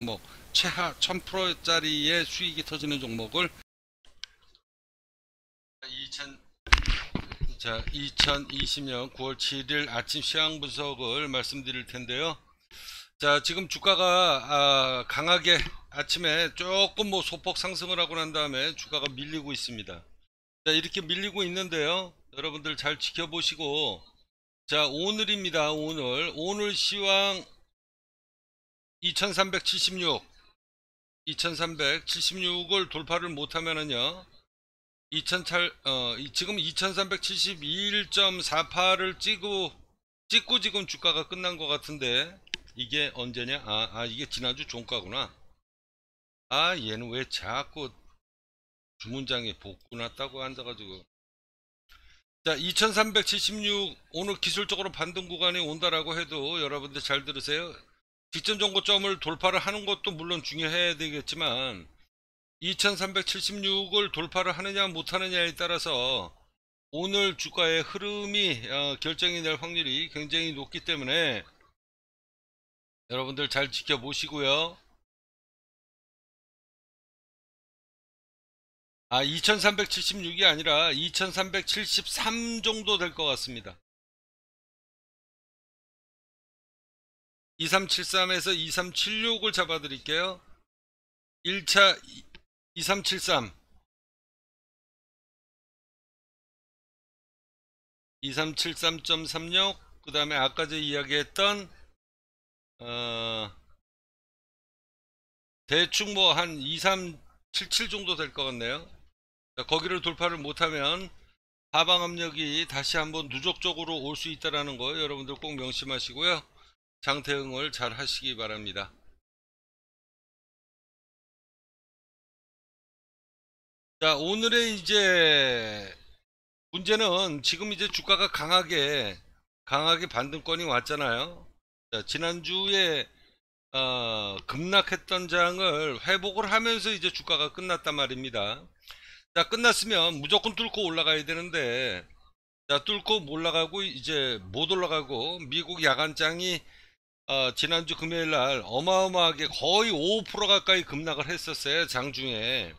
종목 뭐, 최하 1000%짜리의 수익이 터지는 종목을 2000, 자, 2020년 9월 7일 아침 시황 분석을 말씀드릴 텐데요. 자, 지금 주가가 아, 강하게 아침에 조금 뭐 소폭 상승을 하고 난 다음에 주가가 밀리고 있습니다. 자, 이렇게 밀리고 있는데요. 여러분들 잘 지켜보시고 자, 오늘입니다. 오늘 오늘 시황 2376 2376을 돌파를 못하면은요 2000, 어, 지금 2371.48을 찍고 찍고 지금 주가가 끝난 것 같은데 이게 언제냐 아, 아 이게 지난주 종가구나 아 얘는 왜 자꾸 주문장에 복구 났다고 앉아가지고 자 2376 오늘 기술적으로 반등 구간이 온다라고 해도 여러분들 잘 들으세요 직전 정고점을 돌파를 하는 것도 물론 중요해야 되겠지만 2376을 돌파를 하느냐 못하느냐에 따라서 오늘 주가의 흐름이 어, 결정이 될 확률이 굉장히 높기 때문에 여러분들 잘 지켜보시고요. 아, 2376이 아니라 2373 정도 될 것 같습니다. 2373에서 2376을 잡아 드릴게요. 1차 2373 2373.36그 다음에 아까 제 이야기했던 어, 대충 뭐 한 2377 정도 될 것 같네요 자, 거기를 돌파를 못하면 하방 압력이 다시 한번 누적적으로 올 수 있다라는 거 여러분들 꼭 명심하시고요 장태응을 잘 하시기 바랍니다. 자, 오늘의 이제 문제는 지금 이제 주가가 강하게 강하게 반등권이 왔잖아요. 자, 지난주에 어, 급락했던 장을 회복을 하면서 이제 주가가 끝났단 말입니다. 자, 끝났으면 무조건 뚫고 올라가야 되는데 자, 뚫고 올라가고 이제 못 올라가고 미국 야간장이 어, 지난주 금요일 날 어마어마하게 거의 5% 가까이 급락을 했었어요. 장중에.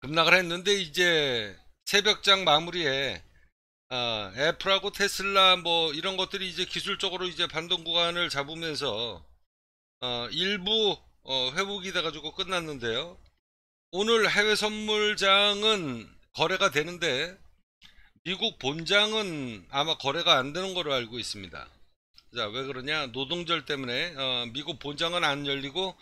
급락을 했는데 이제 새벽장 마무리에 어, 애플하고 테슬라 뭐 이런 것들이 이제 기술적으로 이제 반동 구간을 잡으면서 어, 일부 어, 회복이 돼가지고 끝났는데요. 오늘 해외 선물장은 거래가 되는데 미국 본장은 아마 거래가 안 되는 걸로 알고 있습니다. 자, 왜 그러냐? 노동절 때문에 어, 미국 본장은 안 열리고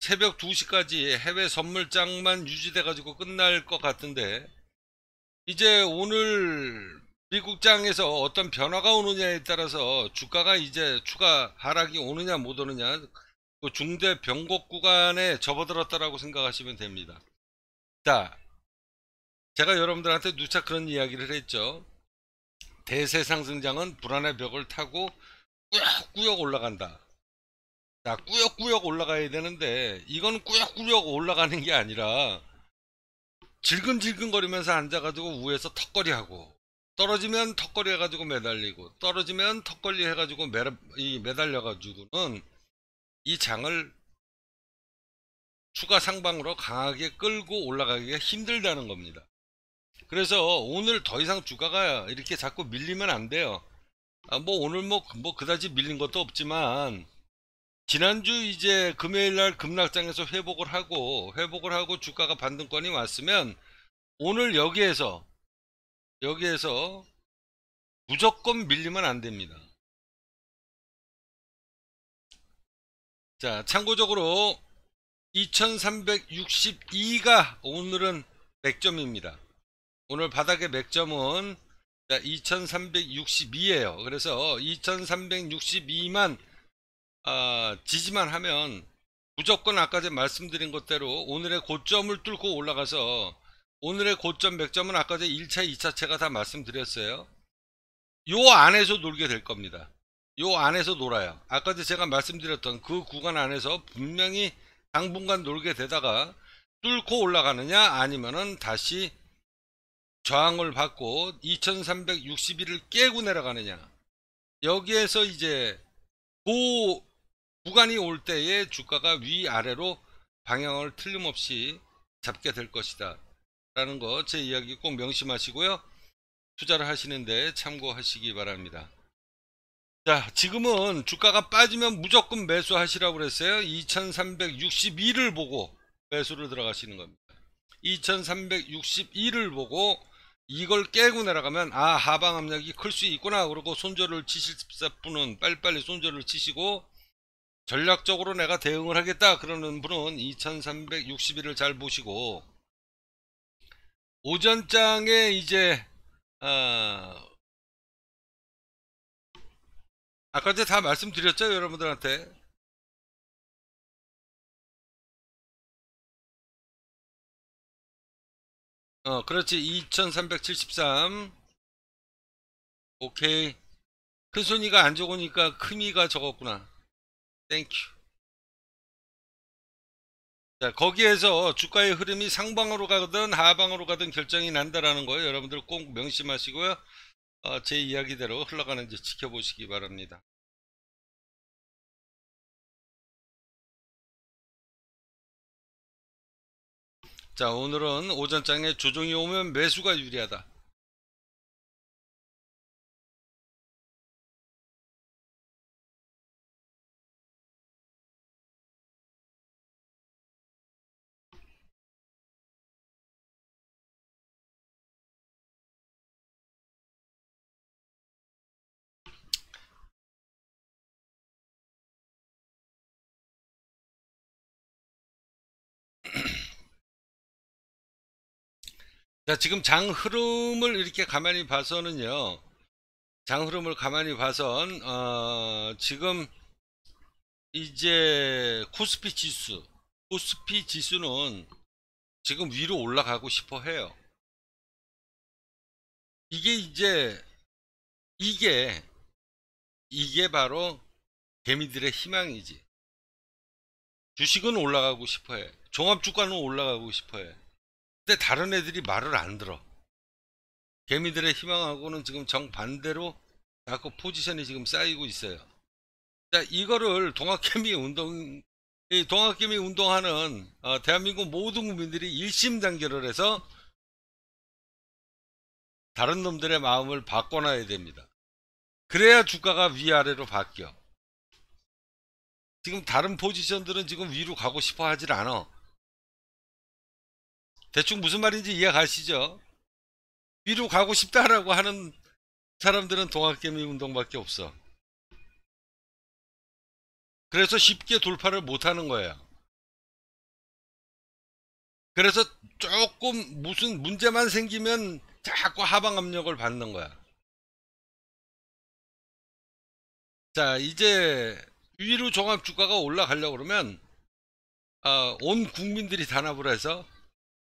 새벽 2시까지 해외 선물장만 유지돼 가지고 끝날 것 같은데 이제 오늘 미국장에서 어떤 변화가 오느냐에 따라서 주가가 이제 추가 하락이 오느냐 못 오느냐 그 중대 변곡 구간에 접어들었다라고 생각하시면 됩니다. 자, 제가 여러분들한테 누차 그런 이야기를 했죠. 대세 상승장은 불안의 벽을 타고 꾸역꾸역 올라간다. 자, 꾸역꾸역 올라가야 되는데 이건 꾸역꾸역 올라가는 게 아니라 질근질근거리면서 앉아가지고 위에서 턱걸이하고 떨어지면 턱걸이 해가지고 매달리고 떨어지면 턱걸이 해가지고 매, 매달려가지고는 이 장을 추가 상방으로 강하게 끌고 올라가기가 힘들다는 겁니다. 그래서 오늘 더 이상 주가가 이렇게 자꾸 밀리면 안 돼요. 아, 뭐 오늘 뭐, 뭐 그다지 밀린 것도 없지만 지난주 이제 금요일날 급락장에서 회복을 하고 회복을 하고 주가가 반등권이 왔으면 오늘 여기에서 여기에서 무조건 밀리면 안 됩니다. 자 참고적으로 2362가 오늘은 맥점입니다. 오늘 바닥의 맥점은 자, 2 3 6 2에요 그래서 2362만 아, 지지만 하면 무조건 아까 제에 말씀드린 것대로 오늘의 고점을 뚫고 올라가서 오늘의 고점 100점은 아까 전 1차, 2차 제가 다 말씀드렸어요. 요 안에서 놀게 될 겁니다. 요 안에서 놀아요. 아까 제가 말씀드렸던 그 구간 안에서 분명히 당분간 놀게 되다가 뚫고 올라가느냐 아니면은 다시 저항을 받고 2361을 깨고 내려가느냐 여기에서 이제 그 구간이 올 때에 주가가 위아래로 방향을 틀림없이 잡게 될 것이다 라는 거 제 이야기 꼭 명심하시고요 투자를 하시는데 참고하시기 바랍니다 자 지금은 주가가 빠지면 무조건 매수하시라고 그랬어요 2362를 보고 매수를 들어가시는 겁니다 2362를 보고 이걸 깨고 내려가면 아 하방 압력이 클 수 있구나 그러고 손절을 치실 분은 빨리빨리 손절을 치시고 전략적으로 내가 대응을 하겠다 그러는 분은 2361을 잘 보시고 오전장에 이제 어 아까 이제 다 말씀드렸죠 여러분들한테 어, 그렇지. 2373. 오케이. 큰손이가 그 안 적으니까 큰이가 적었구나. 땡큐. 자, 거기에서 주가의 흐름이 상방으로 가든 하방으로 가든 결정이 난다라는 거예요. 여러분들 꼭 명심하시고요. 어, 제 이야기대로 흘러가는지 지켜보시기 바랍니다. 자 오늘은 오전장에 조정이 오면 매수가 유리하다 자, 지금 장 흐름을 이렇게 가만히 봐서는요. 장 흐름을 가만히 봐선 어, 지금 이제 코스피 지수 코스피 지수는 지금 위로 올라가고 싶어 해요. 이게 이제 이게 이게 바로 개미들의 희망이지. 주식은 올라가고 싶어 해. 종합주가는 올라가고 싶어 해. 근데 다른 애들이 말을 안 들어. 개미들의 희망하고는 지금 정반대로 자꾸 포지션이 지금 쌓이고 있어요. 자, 이거를 동학개미 운동, 이 동학개미 운동하는 어, 대한민국 모든 국민들이 일심단결을 해서 다른 놈들의 마음을 바꿔놔야 됩니다. 그래야 주가가 위아래로 바뀌어. 지금 다른 포지션들은 지금 위로 가고 싶어 하질 않아. 대충 무슨 말인지 이해 가시죠? 위로 가고 싶다라고 하는 사람들은 동학개미 운동밖에 없어. 그래서 쉽게 돌파를 못하는 거예요. 그래서 조금 무슨 문제만 생기면 자꾸 하방 압력을 받는 거야. 자 이제 위로 종합 주가가 올라가려고 그러면 어, 온 국민들이 단합을 해서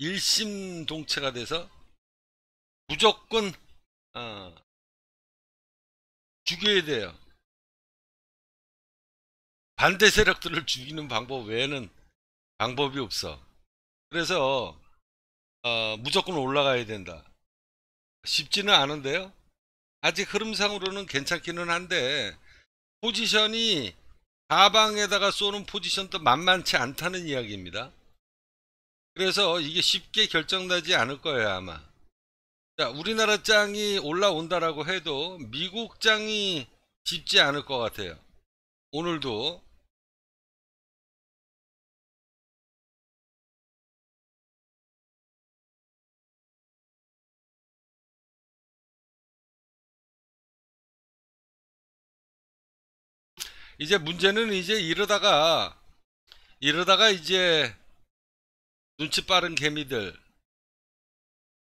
일심동체가 돼서 무조건 어, 죽여야 돼요. 반대 세력들을 죽이는 방법 외에는 방법이 없어. 그래서 어, 무조건 올라가야 된다. 쉽지는 않은데요. 아직 흐름상으로는 괜찮기는 한데 포지션이 가방에다가 쏘는 포지션도 만만치 않다는 이야기입니다. 그래서 이게 쉽게 결정나지 않을 거예요 아마 자 우리나라 장이 올라온다라고 해도 미국 장이 쉽지 않을 것 같아요 오늘도 이제 문제는 이제 이러다가 이러다가 이제 눈치 빠른 개미들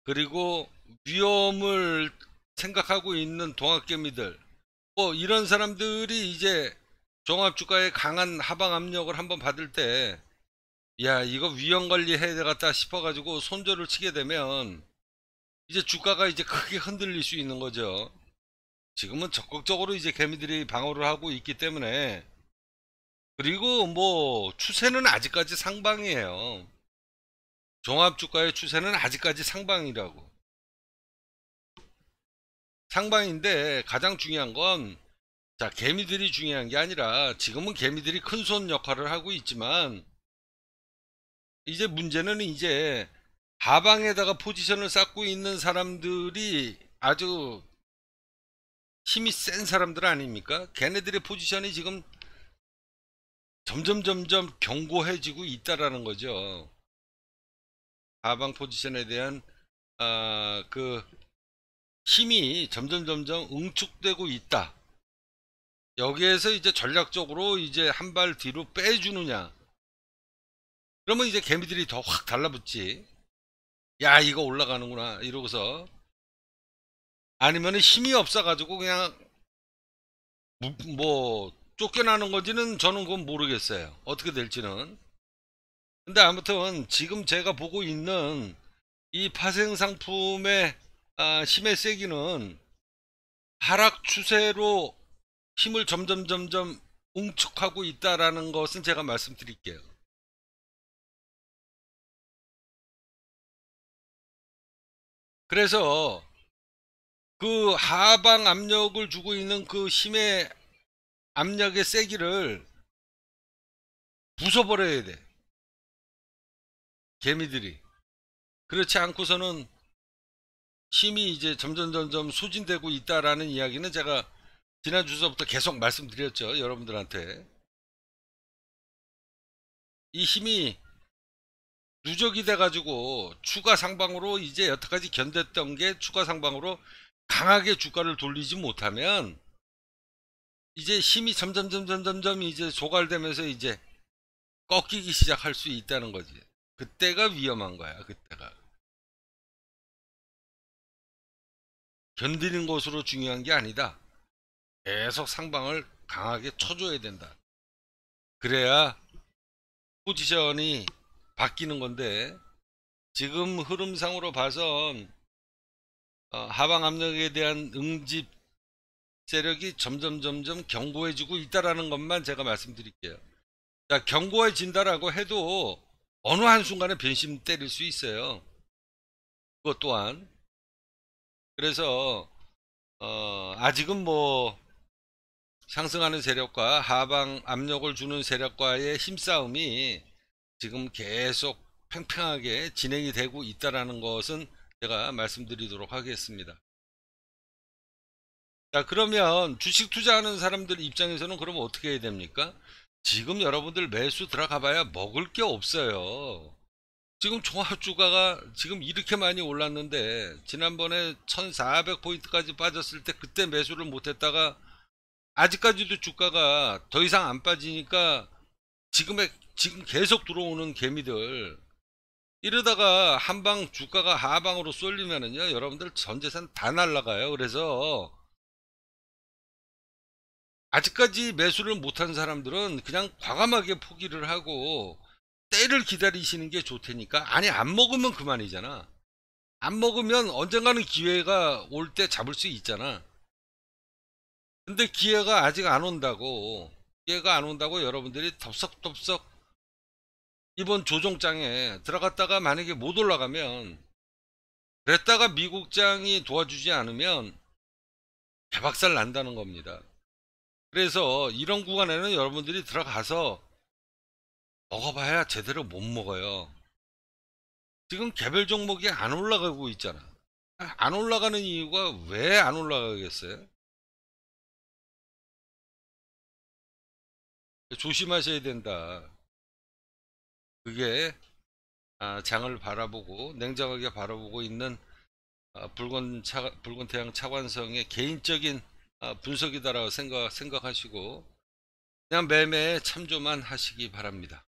그리고 위험을 생각하고 있는 동학개미들 뭐 이런 사람들이 이제 종합주가의 강한 하방 압력을 한번 받을 때 야 이거 위험관리 해야 되겠다 싶어가지고 손절을 치게 되면 이제 주가가 이제 크게 흔들릴 수 있는 거죠 지금은 적극적으로 이제 개미들이 방어를 하고 있기 때문에 그리고 뭐 추세는 아직까지 상방이에요 종합주가의 추세는 아직까지 상방이라고. 상방인데 가장 중요한 건 자, 개미들이 중요한 게 아니라 지금은 개미들이 큰 손 역할을 하고 있지만 이제 문제는 이제 하방에다가 포지션을 쌓고 있는 사람들이 아주 힘이 센 사람들 아닙니까? 걔네들의 포지션이 지금 점점 점점 견고해지고 있다라는 거죠. 하방 포지션에 대한 어, 그 힘이 점점 점점 응축되고 있다. 여기에서 이제 전략적으로 이제 한 발 뒤로 빼주느냐. 그러면 이제 개미들이 더 확 달라붙지. 야 이거 올라가는구나 이러고서 아니면 힘이 없어가지고 그냥 뭐 쫓겨나는 건지는 저는 그건 모르겠어요. 어떻게 될지는. 근데 아무튼 지금 제가 보고 있는 이 파생 상품의 아, 힘의 세기는 하락 추세로 힘을 점점 점점 웅축하고 있다라는 것은 제가 말씀드릴게요. 그래서 그 하방 압력을 주고 있는 그 힘의 압력의 세기를 부숴버려야 돼. 개미들이. 그렇지 않고서는 힘이 이제 점점 점점 소진되고 있다라는 이야기는 제가 지난 주서부터 계속 말씀드렸죠. 여러분들한테. 이 힘이 누적이 돼가지고 추가 상방으로 이제 여태까지 견뎠던 게 추가 상방으로 강하게 주가를 돌리지 못하면 이제 힘이 점점 점점 점점 이제 조갈되면서 이제 꺾이기 시작할 수 있다는 거지. 그때가 위험한 거야. 그때가. 견디는 것으로 중요한 게 아니다. 계속 상방을 강하게 쳐줘야 된다. 그래야 포지션이 바뀌는 건데 지금 흐름상으로 봐선 어, 하방 압력에 대한 응집 세력이 점점 점점 견고해지고 있다라는 것만 제가 말씀드릴게요. 자, 견고해진다라고 해도 어느 한순간에 변심 때릴 수 있어요. 그것 또한. 그래서, 어, 아직은 뭐, 상승하는 세력과 하방 압력을 주는 세력과의 힘싸움이 지금 계속 팽팽하게 진행이 되고 있다라 것은 제가 말씀드리도록 하겠습니다. 자 그러면 주식 투자하는 사람들 입장에서는 그러 어떻게 해야 됩니까? 지금 여러분들 매수 들어가봐야 먹을 게 없어요. 지금 종합주가가 지금 이렇게 많이 올랐는데 지난번에 1400포인트까지 빠졌을 때 그때 매수를 못했다가 아직까지도 주가가 더 이상 안 빠지니까 지금에 지금 계속 들어오는 개미들 이러다가 한 방 주가가 하방으로 쏠리면은요 여러분들 전 재산 다 날라가요 그래서 아직까지 매수를 못한 사람들은 그냥 과감하게 포기를 하고 때를 기다리시는 게 좋테니까 아니 안 먹으면 그만이잖아 안 먹으면 언젠가는 기회가 올 때 잡을 수 있잖아 근데 기회가 아직 안 온다고 기회가 안 온다고 여러분들이 덥석덥석 이번 조정장에 들어갔다가 만약에 못 올라가면 그랬다가 미국장이 도와주지 않으면 대박살 난다는 겁니다 그래서 이런 구간에는 여러분들이 들어가서 먹어봐야 제대로 못 먹어요. 지금 개별 종목이 안 올라가고 있잖아. 안 올라가는 이유가 왜 안 올라가겠어요? 조심하셔야 된다. 그게 아, 장을 바라보고 냉정하게 바라보고 있는 아, 붉은 차, 붉은 태양 차관성의 개인적인 어, 분석이다라고 생각, 생각하시고 그냥 매매에 참조만 하시기 바랍니다.